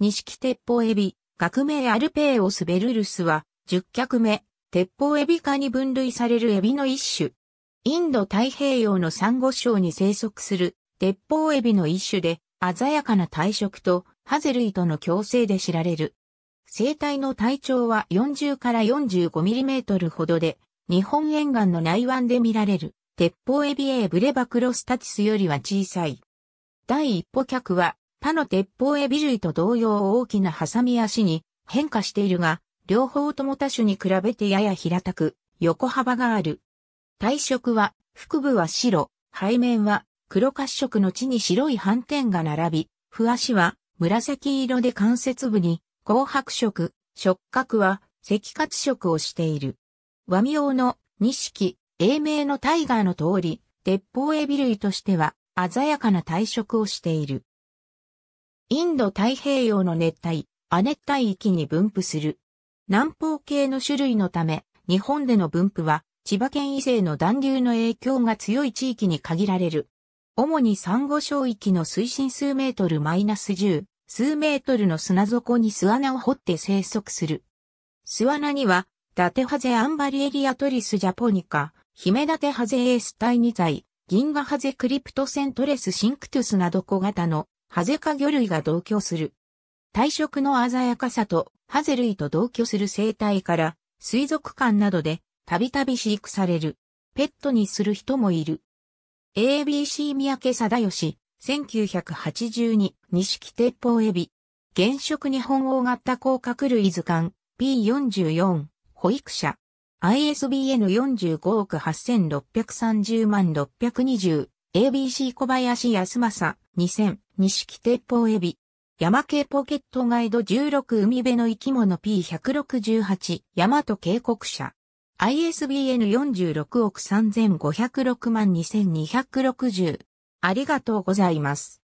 錦鉄砲エビ、学名アルペーオスベルルスは、10脚目、鉄砲エビ科に分類されるエビの一種。インド太平洋のサンゴ礁に生息する鉄砲エビの一種で、鮮やかな体色とハゼ類との共生で知られる。生体の体長は40から45ミリメートルほどで、日本沿岸の内湾で見られる、鉄砲エビエーブレバクロスタティスよりは小さい。第一歩脚は、他の鉄砲エビ類と同様大きなハサミ足に変化しているが、両方とも他種に比べてやや平たく、横幅がある。体色は、腹部は白、背面は黒褐色の地に白い斑点が並び、不足は紫色で関節部に紅白色、触覚は赤褐色をしている。和美王の錦、英名のタイガーの通り、鉄砲エビ類としては鮮やかな体色をしている。インド太平洋の熱帯、亜熱帯域に分布する。南方系の種類のため、日本での分布は、千葉県以西の暖流の影響が強い地域に限られる。主に珊瑚礁域の水深数メートルマイナス10、数メートルの砂底に巣穴を掘って生息する。巣穴には、ダテハゼアンバリエリアトリスジャポニカ、ヒメダテハゼエースタイニザイ、銀河ハゼクリプトセントレスシンクトゥスなど小型のハゼ科魚類が同居する。体色の鮮やかさとハゼ類と同居する生態から、水族館などでたびたび飼育される。ペットにする人もいる。ABC 三宅貞義、1982、錦鉄砲エビ。原色日本大型甲殻類図鑑 P44、保育者。ISBN45 億8630万620、ABC 小林康政、2000、西木鉄砲エビ。山系ポケットガイド16海辺の生き物 P168 山と渓谷社。ISBN 46億3506万2260。ありがとうございます。